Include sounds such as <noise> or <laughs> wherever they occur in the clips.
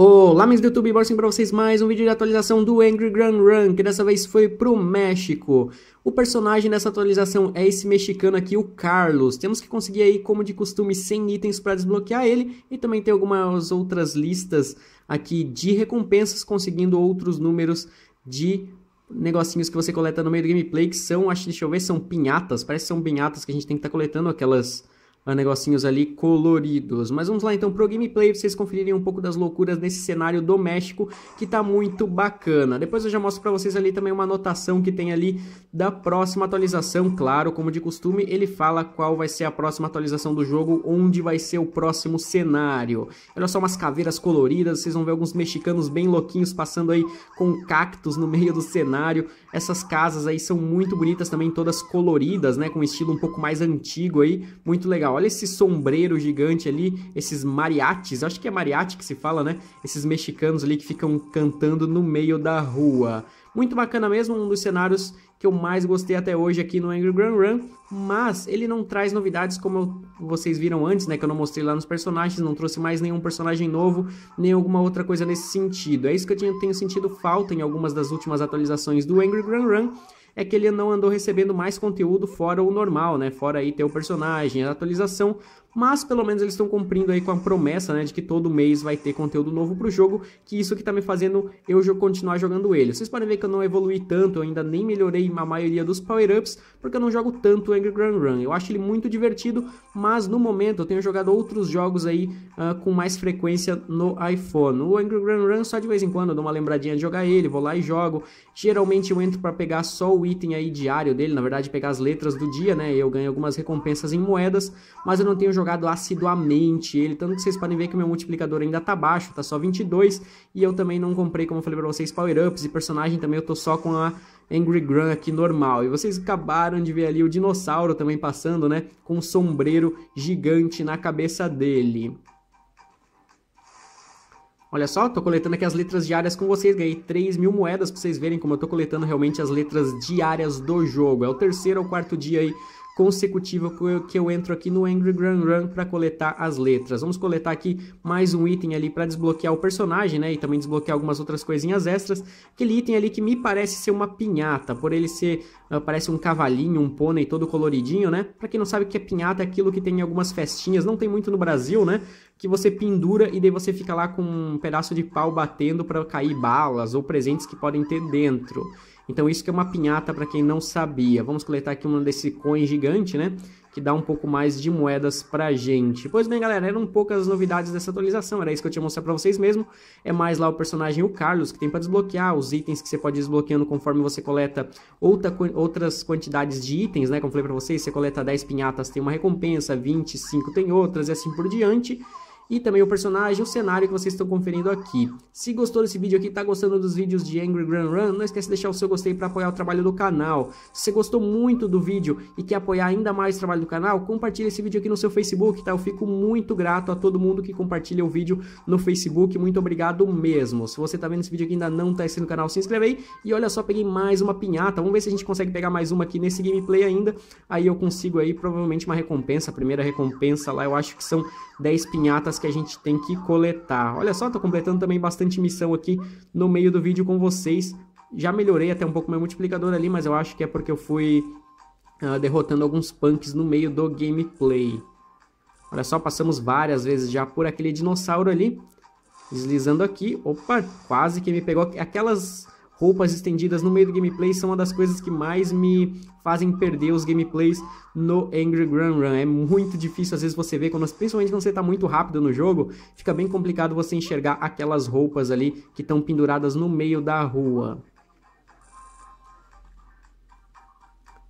Olá, amigos do YouTube, bora sim pra vocês mais um vídeo de atualização do Angry Grand Run, que dessa vez foi pro México. O personagem dessa atualização é esse mexicano aqui, o Carlos. Temos que conseguir aí, como de costume, 100 itens para desbloquear ele e também tem algumas outras listas aqui de recompensas, conseguindo outros números de negocinhos que você coleta no meio do gameplay, que são, acho, deixa eu ver, são pinhatas, parece que são pinhatas que a gente tem que estar tá coletando aquelas negocinhos ali coloridos. Mas vamos lá então pro gameplay, pra vocês conferirem um pouco das loucuras nesse cenário doméstico, que tá muito bacana. Depois eu já mostro pra vocês ali também uma anotação que tem ali da próxima atualização, claro, como de costume, ele fala qual vai ser a próxima atualização do jogo, onde vai ser o próximo cenário. Olha só umas caveiras coloridas, vocês vão ver alguns mexicanos bem louquinhos passando aí com cactos no meio do cenário. Essas casas aí são muito bonitas também, todas coloridas, né, com um estilo um pouco mais antigo aí, muito legal legal. Olha esse sombreiro gigante ali, esses mariates, acho que é mariate que se fala, né? Esses mexicanos ali que ficam cantando no meio da rua. Muito bacana mesmo, um dos cenários que eu mais gostei até hoje aqui no Angry Grand Run, mas ele não traz novidades como vocês viram antes, né, que eu não mostrei lá nos personagens, não trouxe mais nenhum personagem novo, nem alguma outra coisa nesse sentido. É isso que eu tenho sentido falta em algumas das últimas atualizações do Angry Grand Run, é que ele não andou recebendo mais conteúdo fora o normal, né? Fora aí ter o personagem, a atualização, mas pelo menos eles estão cumprindo aí com a promessa, né, de que todo mês vai ter conteúdo novo pro jogo, que isso que tá me fazendo eu continuar jogando ele. Vocês podem ver que eu não evolui tanto, eu ainda nem melhorei a maioria dos power-ups, porque eu não jogo tanto Angry Grand Run. Eu acho ele muito divertido, mas no momento eu tenho jogado outros jogos aí uh, com mais frequência no iPhone. O Angry Grand Run só de vez em quando eu dou uma lembradinha de jogar ele, vou lá e jogo. Geralmente eu entro para pegar só o item aí diário dele, na verdade pegar as letras do dia, né, eu ganho algumas recompensas em moedas, mas eu não tenho jogado jogado assiduamente ele, tanto que vocês podem ver que meu multiplicador ainda tá baixo, tá só 22, e eu também não comprei, como eu falei pra vocês, power-ups e personagem também, eu tô só com a Angry Grun aqui normal. E vocês acabaram de ver ali o dinossauro também passando, né, com um sombreiro gigante na cabeça dele. Olha só, tô coletando aqui as letras diárias com vocês, ganhei 3 mil moedas pra vocês verem como eu tô coletando realmente as letras diárias do jogo. É o terceiro ou quarto dia aí consecutiva que eu, que eu entro aqui no Angry Grand Run para coletar as letras. Vamos coletar aqui mais um item ali para desbloquear o personagem, né? E também desbloquear algumas outras coisinhas extras. Aquele item ali que me parece ser uma pinhata, por ele ser, uh, parece um cavalinho, um pônei todo coloridinho, né? Para quem não sabe o que é pinhata, é aquilo que tem em algumas festinhas, não tem muito no Brasil, né? Que você pendura e daí você fica lá com um pedaço de pau batendo para cair balas ou presentes que podem ter dentro. Então isso que é uma pinhata para quem não sabia. Vamos coletar aqui um desse coin gigante, né? Que dá um pouco mais de moedas pra gente. Pois bem, galera, eram poucas novidades dessa atualização. Era isso que eu tinha mostrado pra vocês mesmo. É mais lá o personagem, o Carlos, que tem para desbloquear os itens que você pode ir desbloqueando conforme você coleta outra, outras quantidades de itens, né? Como falei pra vocês, você coleta 10 pinhatas, tem uma recompensa, 25 tem outras e assim por diante e também o personagem, o cenário que vocês estão conferindo aqui. Se gostou desse vídeo aqui, tá gostando dos vídeos de Angry Grand Run, não esquece de deixar o seu gostei para apoiar o trabalho do canal. Se você gostou muito do vídeo e quer apoiar ainda mais o trabalho do canal, compartilha esse vídeo aqui no seu Facebook, tá? Eu fico muito grato a todo mundo que compartilha o vídeo no Facebook, muito obrigado mesmo. Se você tá vendo esse vídeo aqui e ainda não tá inscrito no canal, se inscreve aí. E olha só, peguei mais uma pinhata, vamos ver se a gente consegue pegar mais uma aqui nesse gameplay ainda. Aí eu consigo aí provavelmente uma recompensa, a primeira recompensa lá eu acho que são 10 pinhatas que a gente tem que coletar. Olha só, tô completando também bastante missão aqui no meio do vídeo com vocês. Já melhorei até um pouco meu multiplicador ali, mas eu acho que é porque eu fui uh, derrotando alguns punks no meio do gameplay. Olha só, passamos várias vezes já por aquele dinossauro ali. Deslizando aqui. Opa, quase que me pegou aquelas Roupas estendidas no meio do gameplay são uma das coisas que mais me fazem perder os gameplays no Angry Grand Run. É muito difícil às vezes você ver, quando, principalmente quando você está muito rápido no jogo, fica bem complicado você enxergar aquelas roupas ali que estão penduradas no meio da rua.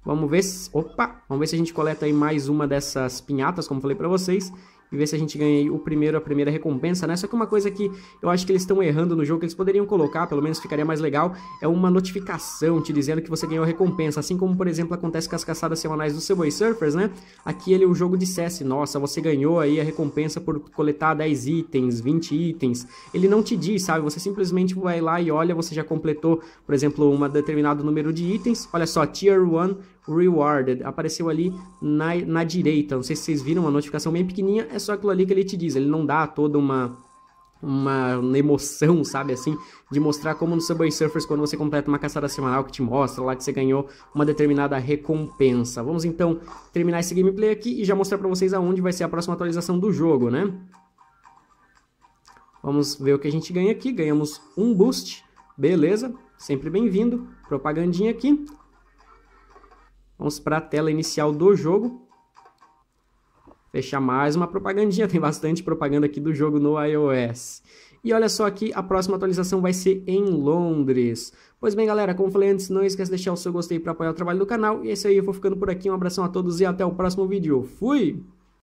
Vamos ver se... Opa! Vamos ver se a gente coleta aí mais uma dessas pinhatas, como falei para vocês e ver se a gente ganha o primeiro, a primeira recompensa, né? Só que uma coisa que eu acho que eles estão errando no jogo, que eles poderiam colocar, pelo menos ficaria mais legal, é uma notificação te dizendo que você ganhou a recompensa. Assim como, por exemplo, acontece com as caçadas semanais do Subway Surfers, né? Aqui ele, é o jogo dissesse, nossa, você ganhou aí a recompensa por coletar 10 itens, 20 itens. Ele não te diz, sabe? Você simplesmente vai lá e olha, você já completou, por exemplo, um determinado número de itens. Olha só, Tier 1 Rewarded. Apareceu ali na, na direita. Não sei se vocês viram uma notificação bem pequenininha. É só aquilo ali que ele te diz. Ele não dá toda uma uma emoção, sabe assim, de mostrar como no Subway Surfers, quando você completa uma caçada semanal que te mostra lá que você ganhou uma determinada recompensa. Vamos então terminar esse gameplay aqui e já mostrar pra vocês aonde vai ser a próxima atualização do jogo, né? Vamos ver o que a gente ganha aqui, ganhamos um boost, beleza, sempre bem-vindo, propagandinha aqui, Vamos para a tela inicial do jogo. Fechar mais uma propagandinha, <laughs> tem bastante propaganda aqui do jogo no iOS. E olha só aqui, a próxima atualização vai ser em Londres. Pois bem, galera, como falei antes, não esquece de deixar o seu gostei para apoiar o trabalho do canal. E é isso aí, eu vou ficando por aqui. Um abração a todos e até o próximo vídeo. Fui!